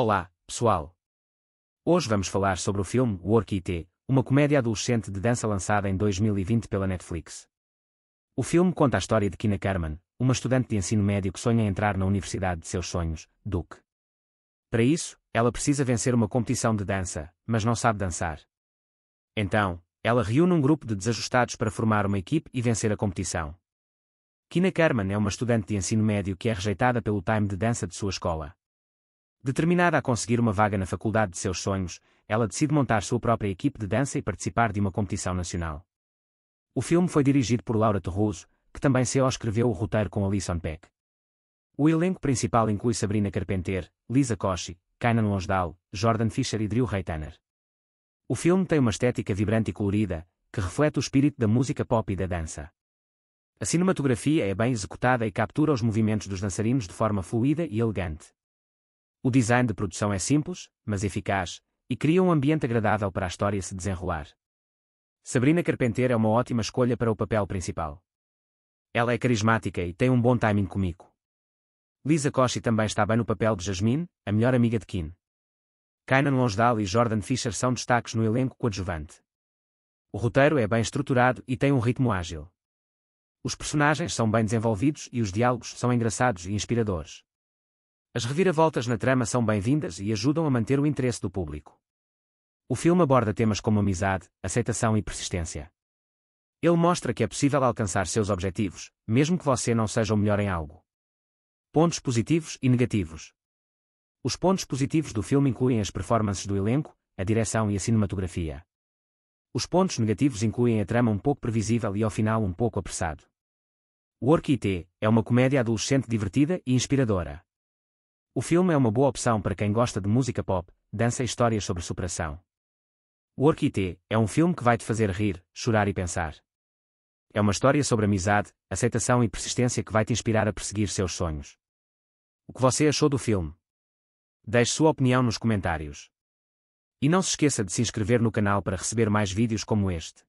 Olá, pessoal! Hoje vamos falar sobre o filme Work It, uma comédia adolescente de dança lançada em 2020 pela Netflix. O filme conta a história de Kina Kerman, uma estudante de ensino médio que sonha entrar na universidade de seus sonhos, Duke. Para isso, ela precisa vencer uma competição de dança, mas não sabe dançar. Então, ela reúne um grupo de desajustados para formar uma equipe e vencer a competição. Kina Kerman é uma estudante de ensino médio que é rejeitada pelo time de dança de sua escola. Determinada a conseguir uma vaga na faculdade de seus sonhos, ela decide montar sua própria equipe de dança e participar de uma competição nacional. O filme foi dirigido por Laura Torroso, que também se escreveu o roteiro com Alison Peck. O elenco principal inclui Sabrina Carpenter, Lisa Koshy, Kainan Lonsdale, Jordan Fisher e Drew Tanner. O filme tem uma estética vibrante e colorida, que reflete o espírito da música pop e da dança. A cinematografia é bem executada e captura os movimentos dos dançarinos de forma fluida e elegante. O design de produção é simples, mas eficaz, e cria um ambiente agradável para a história se desenrolar. Sabrina Carpenter é uma ótima escolha para o papel principal. Ela é carismática e tem um bom timing comigo. Lisa Koshy também está bem no papel de Jasmine, a melhor amiga de Kim. Kainan Lonsdale e Jordan Fisher são destaques no elenco coadjuvante. O roteiro é bem estruturado e tem um ritmo ágil. Os personagens são bem desenvolvidos e os diálogos são engraçados e inspiradores. As reviravoltas na trama são bem-vindas e ajudam a manter o interesse do público. O filme aborda temas como amizade, aceitação e persistência. Ele mostra que é possível alcançar seus objetivos, mesmo que você não seja o melhor em algo. Pontos positivos e negativos. Os pontos positivos do filme incluem as performances do elenco, a direção e a cinematografia. Os pontos negativos incluem a trama um pouco previsível e ao final um pouco apressado. O Orquite é uma comédia adolescente divertida e inspiradora. O filme é uma boa opção para quem gosta de música pop, dança e histórias sobre superação. O Orquite é um filme que vai te fazer rir, chorar e pensar. É uma história sobre amizade, aceitação e persistência que vai te inspirar a perseguir seus sonhos. O que você achou do filme? Deixe sua opinião nos comentários. E não se esqueça de se inscrever no canal para receber mais vídeos como este.